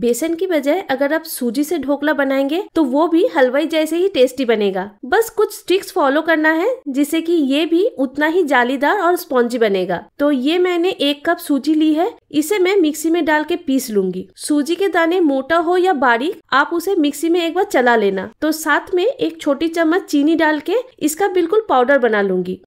बेसन की बजाय अगर आप सूजी से ढोकला बनाएंगे तो वो भी हलवाई जैसे ही टेस्टी बनेगा बस कुछ स्टिक्स फॉलो करना है जिससे कि ये भी उतना ही जालीदार और स्पॉन्जी बनेगा तो ये मैंने एक कप सूजी ली है इसे मैं मिक्सी में डाल के पीस लूंगी सूजी के दाने मोटा हो या बारीक आप उसे मिक्सी में एक बार चला लेना तो साथ में एक छोटी चम्मच चीनी डाल के इसका बिल्कुल पाउडर बना लूंगी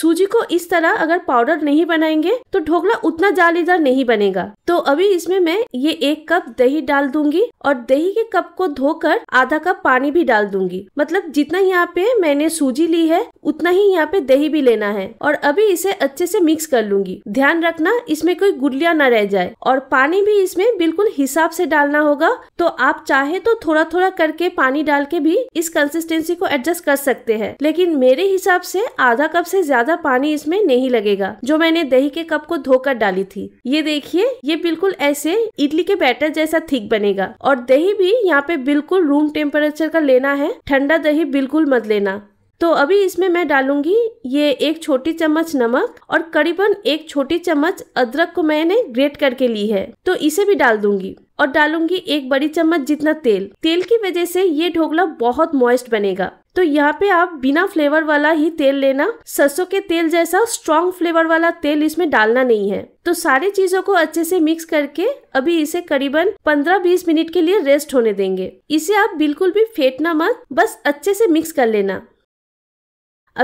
सूजी को इस तरह अगर पाउडर नहीं बनाएंगे तो ढोकला उतना जालीदार नहीं बनेगा तो अभी इसमें मैं ये एक कप दही डाल दूंगी और दही के कप को धोकर आधा कप पानी भी डाल दूंगी मतलब जितना यहाँ पे मैंने सूजी ली है उतना ही यहाँ पे दही भी लेना है और अभी इसे अच्छे से मिक्स कर लूंगी ध्यान रखना इसमें कोई गुलिया न रह जाए और पानी भी इसमें बिल्कुल हिसाब से डालना होगा तो आप चाहे तो थोड़ा थोड़ा करके पानी डाल के भी इस कंसिस्टेंसी को एडजस्ट कर सकते हैं लेकिन मेरे हिसाब से आधा कप से ज्यादा ज्यादा पानी इसमें नहीं लगेगा जो मैंने दही के कप को धोकर डाली थी ये देखिए ये बिल्कुल ऐसे इडली के बैटर जैसा थिक बनेगा और दही भी यहाँ पे बिल्कुल रूम टेम्परेचर का लेना है ठंडा दही बिल्कुल मत लेना तो अभी इसमें मैं डालूंगी ये एक छोटी चम्मच नमक और करीबन एक छोटी चम्मच अदरक को मैंने ग्रेट करके ली है तो इसे भी डाल दूंगी और डालूंगी एक बड़ी चम्मच जितना तेल तेल की वजह से ये ढोकला बहुत मॉइस्ट बनेगा तो यहाँ पे आप बिना फ्लेवर वाला ही तेल लेना सरसों के तेल जैसा स्ट्रॉन्ग फ्लेवर वाला तेल इसमें डालना नहीं है तो सारी चीजों को अच्छे से मिक्स करके अभी इसे करीबन 15-20 मिनट के लिए रेस्ट होने देंगे इसे आप बिल्कुल भी फेंटना मत बस अच्छे से मिक्स कर लेना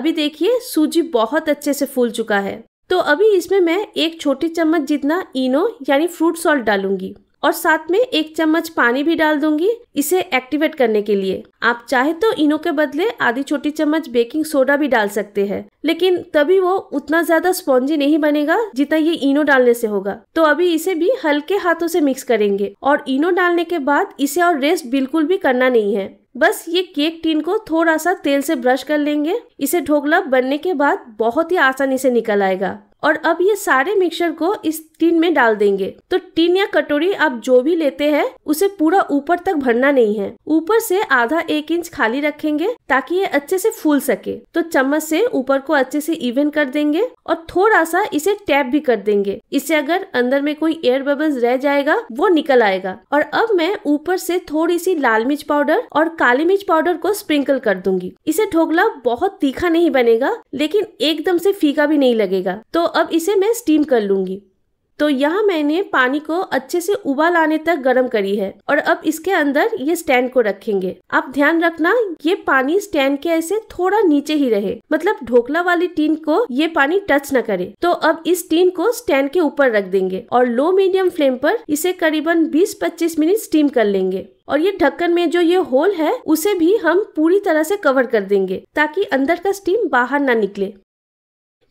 अभी देखिए सूजी बहुत अच्छे से फूल चुका है तो अभी इसमें मैं एक छोटी चम्मच जितना इनो यानी फ्रूट सॉल्ट डालूंगी और साथ में एक चम्मच पानी भी डाल दूंगी इसे एक्टिवेट करने के लिए आप चाहे तो इनो के बदले आधी छोटी चम्मच बेकिंग सोडा भी डाल सकते हैं लेकिन तभी वो उतना ज्यादा स्पॉन्जी नहीं बनेगा जितना ये इनो डालने से होगा तो अभी इसे भी हल्के हाथों से मिक्स करेंगे और इनो डालने के बाद इसे और रेस्ट बिल्कुल भी करना नहीं है बस ये केक टीन को थोड़ा सा तेल से ब्रश कर लेंगे इसे ढोकला बनने के बाद बहुत ही आसानी से निकल आएगा और अब ये सारे मिक्सर को इस टीन में डाल देंगे तो टीन या कटोरी आप जो भी लेते हैं उसे पूरा ऊपर तक भरना नहीं है ऊपर से आधा एक इंच खाली रखेंगे ताकि ये अच्छे से फूल सके तो चम्मच से ऊपर को अच्छे से इवन कर देंगे और थोड़ा सा इसे टैप भी कर देंगे इससे अगर अंदर में कोई एयर बबल्स रह जाएगा वो निकल आएगा और अब मैं ऊपर से थोड़ी सी लाल मिर्च पाउडर और काली मिर्च पाउडर को स्प्रिंकल कर दूंगी इसे ढोकला बहुत तीखा नहीं बनेगा लेकिन एकदम से फीका भी नहीं लगेगा तो अब इसे मैं स्टीम कर लूंगी तो यहाँ मैंने पानी को अच्छे से उबाल आने तक गर्म करी है और अब इसके अंदर ये स्टैंड को रखेंगे आप ध्यान रखना ये पानी स्टैंड के ऐसे थोड़ा नीचे ही रहे मतलब ढोकला वाली टीन को ये पानी टच न करे तो अब इस टीन को स्टैंड के ऊपर रख देंगे और लो मीडियम फ्लेम पर इसे करीबन 20-25 मिनट स्टीम कर लेंगे और ये ढक्कन में जो ये होल है उसे भी हम पूरी तरह से कवर कर देंगे ताकि अंदर का स्टीम बाहर ना निकले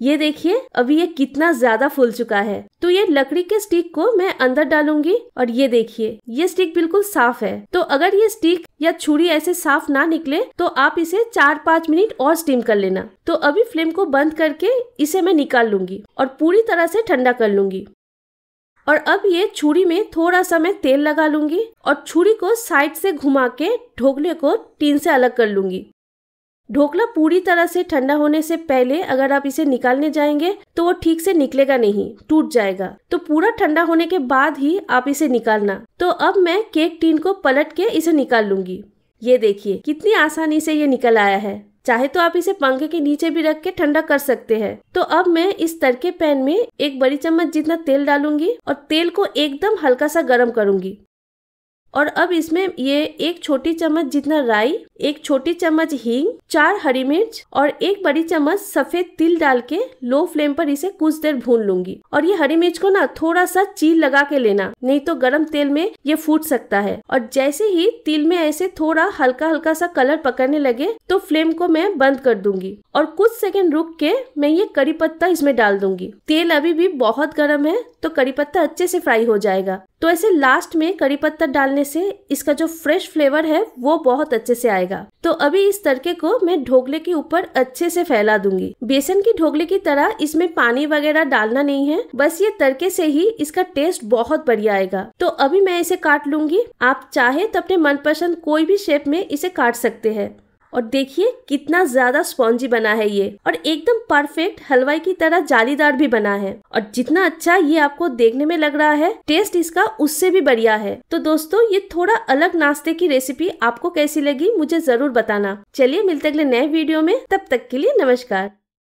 ये देखिए अभी ये कितना ज्यादा फूल चुका है तो ये लकड़ी के स्टिक को मैं अंदर डालूंगी और ये देखिए ये स्टिक बिल्कुल साफ है तो अगर ये स्टिक या छुरी ऐसे साफ ना निकले तो आप इसे चार पाँच मिनट और स्टीम कर लेना तो अभी फ्लेम को बंद करके इसे मैं निकाल लूंगी और पूरी तरह से ठंडा कर लूंगी और अब ये छुरी में थोड़ा सा मैं तेल लगा लूंगी और छुरी को साइड से घुमा के ढोकले को टीन से अलग कर लूंगी ढोकला पूरी तरह से ठंडा होने से पहले अगर आप इसे निकालने जाएंगे तो वो ठीक से निकलेगा नहीं टूट जाएगा तो पूरा ठंडा होने के बाद ही आप इसे निकालना तो अब मैं केक टीन को पलट के इसे निकाल लूंगी ये देखिए कितनी आसानी से ये निकल आया है चाहे तो आप इसे पंखे के नीचे भी रख के ठंडा कर सकते हैं तो अब मैं इस तड़के पैन में एक बड़ी चम्मच जितना तेल डालूंगी और तेल को एकदम हल्का सा गर्म करूंगी और अब इसमें ये एक छोटी चम्मच जितना राई एक छोटी चम्मच हींग चार हरी मिर्च और एक बड़ी चम्मच सफेद तिल डाल के लो फ्लेम पर इसे कुछ देर भून लूंगी और ये हरी मिर्च को ना थोड़ा सा चील लगा के लेना नहीं तो गर्म तेल में ये फूट सकता है और जैसे ही तिल में ऐसे थोड़ा हल्का हल्का सा कलर पकड़ने लगे तो फ्लेम को मैं बंद कर दूंगी और कुछ सेकेंड रुक के मैं ये करी पत्ता इसमें डाल दूंगी तेल अभी भी बहुत गर्म है तो करी पत्ता अच्छे से फ्राई हो जाएगा तो ऐसे लास्ट में कड़ी पत्ता डालने से इसका जो फ्रेश फ्लेवर है वो बहुत अच्छे से आएगा तो अभी इस तड़के को मैं ढोकले के ऊपर अच्छे से फैला दूंगी बेसन की ढोकले की तरह इसमें पानी वगैरह डालना नहीं है बस ये तड़के से ही इसका टेस्ट बहुत बढ़िया आएगा तो अभी मैं इसे काट लूंगी आप चाहे तो अपने मनपसंद कोई भी शेप में इसे काट सकते हैं और देखिए कितना ज्यादा स्पॉन्जी बना है ये और एकदम परफेक्ट हलवाई की तरह जालीदार भी बना है और जितना अच्छा ये आपको देखने में लग रहा है टेस्ट इसका उससे भी बढ़िया है तो दोस्तों ये थोड़ा अलग नाश्ते की रेसिपी आपको कैसी लगी मुझे जरूर बताना चलिए मिलते अगले नए वीडियो में तब तक के लिए नमस्कार